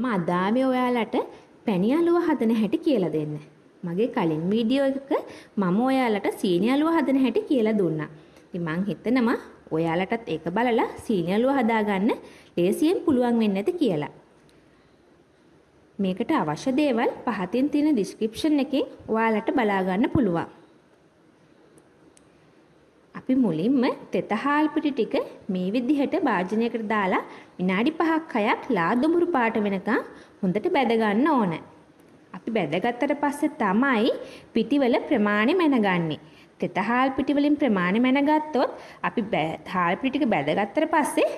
මම අදාමේ ඔයාලට පැණි අලුව හදන හැටි කියලා දෙන්න. මගේ කලින් වීඩියෝ එක මම ඔයාලට සීනි අලුව හදන හැටි කියලා දුන්නා. ඉතින් මං හිතනවා ඔයාලටත් ඒක බලලා සීනි අලුව හදාගන්න ලේසියෙන් පුළුවන් වෙන්න ඇති කියලා. මේකට අවශ්‍ය දේවල් පහතින් තියෙන ඩිස්ක්‍රිප්ෂන් එකේ ඔයාලට බලා ගන්න පුළුවන්. අපි මුලින්ම තෙතහාල්පිටි ටික මේ විදිහට භාජනයකට දාලා විනාඩි 5ක් 6ක් ලාදුඹුරු පාට වෙනකන් හොඳට බැද ගන්න ඕන. අපි බැදගත්තට පස්සේ තමයි පිටිවල ප්‍රමාණය මැනගන්නේ. තෙතහාල් පිටි වලින් ප්‍රමාණය මැනගත්තොත් අපි හාල් පිටි ටික බැදගත්තට පස්සේ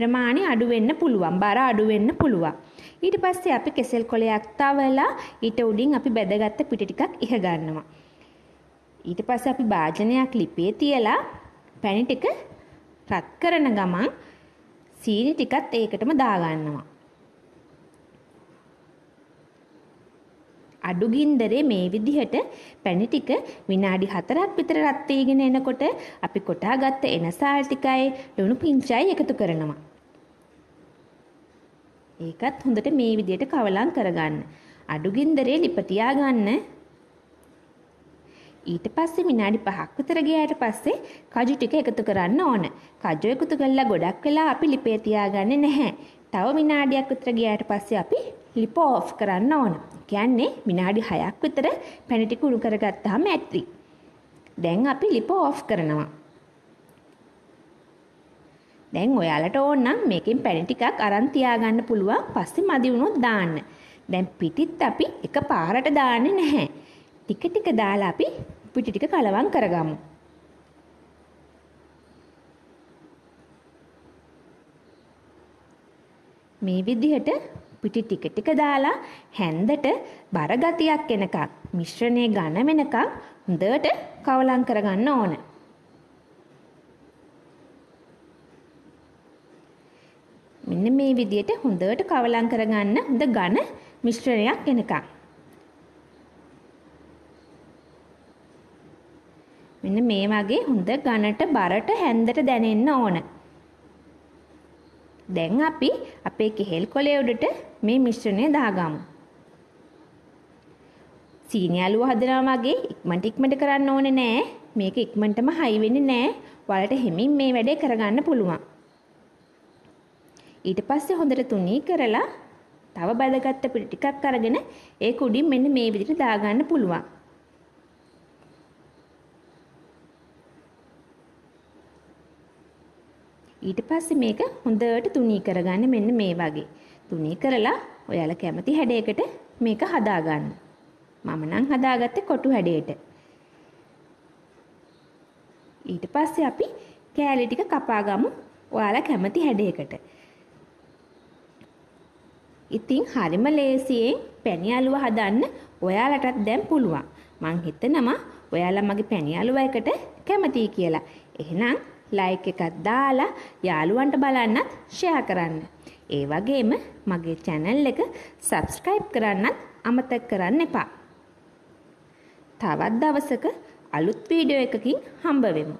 ප්‍රමාණය අඩු වෙන්න පුළුවන් බර අඩු වෙන්න පුළුවන් ඊට පස්සේ අපි කෙසෙල් කොලයක් තවලා ඊට උඩින් අපි බැදගත්ත පිටි ටිකක් ඉහ ගන්නවා ඊට පස්සේ අපි භාජනයක් ලිපේ තියලා පැණි ටික රත් කරන ගමන් සීනි ටිකත් ඒකටම දාගන්නවා. අඩු ගින්දරේ මේ විදිහට පැණි ටික විනාඩි 4ක් විතර රත් වේගෙන එනකොට අපි කොටාගත්ත එනසාල් ටිකයි ලුණු පිංචයි එකතු කරනවා. ඒකත් හොඳට මේ විදිහට කවලම් කරගන්න. අඩු ගින්දරේ ලිප තියාගන්න ඊට පස්සේ විනාඩි 5ක් විතර ගියාට පස්සේ කජු ටික එකතු කරන්න ඕන. කජු එකතු කරලා ගොඩක් වෙලා අපි ලිපේ තියාගන්නේ නැහැ. තව විනාඩියක් විතර ගියාට පස්සේ අපි ලිප ඕෆ් කරන්න ඕන. කියන්නේ විනාඩි 6ක් විතර පැණි ටික උණු කරගත්තාම ඇති. දැන් අපි ලිප ඕෆ් කරනවා. දැන් ඔයාලට ඕන නම් මේකෙන් පැණි ටිකක් අරන් තියාගන්න පුළුවන්. පස්සේ මදි වුණොත් දාන්න. දැන් පිටිත් අපි එක පාරට දාන්නේ නැහැ. ටික ටික දාලා අපි පිටි ටික කලවම් කරගමු. මේ විදිහට පිටි ටික ටික දාලා හැන්දට බර ගතියක් එනකන් මිශ්‍රණය ඝන වෙනකන් හොඳට කවලම් කරගන්න ඕන. මෙන්න මේ විදිහට හොඳට කවලම් කරගන්න හොඳ ඝන මිශ්‍රණයක් එනකන්. මෙන්න මේ වගේ හොඳ ඝනට බරට හැන්දට දැනෙන්න ඕන. දැන් අපි අපේ කෙහෙල් කොළය උඩට මේ මිශ්‍රණය දාගමු. සීනි අලුව හදනවා වගේ ඉක්මනට ඉක්මනට කරන්න ඕනේ නෑ. මේක ඉක්මනටම හයි වෙන්නේ නෑ. වලට හැමින් මේ වැඩේ කරගන්න පුළුවන්. ඊට පස්සේ හොඳට තුනී කරලා තව බදගත්ත පිටි ටිකක් අරගෙන ඒ කුඩින් මෙන්න මේ විදිහට දාගන්න පුළුවන්. ඊට පස්සේ මේක හොඳට තුනී කරගන්න මෙන්න මේ වගේ. තුනී කරලා ඔයාලා කැමති හැඩයකට මේක හදාගන්න. මම නම් හදාගත්තේ කොටු හැඩයට. ඊට පස්සේ අපි කෑලි ටික කපාගමු ඔයාලා කැමති හැඩයකට. ඉතින් හරිම ලේසියෙන් පැණි අලුව හදන්න ඔයාලටත් දැන් පුළුවන්. මං හිතනවා ඔයාලා මගේ පැණි අලුව එකට කැමතියි කියලා. එහෙනම් ලයික් එකක් දාලා යාළුවන්ට බලන්නත් ෂෙයා කරන්න. ඒ වගේම මගේ channel එක subscribe කරන්නත් අමතක කරන්න එපා. තවත් දවසක අලුත් වීඩියෝ එකකින් හම්බ වෙමු.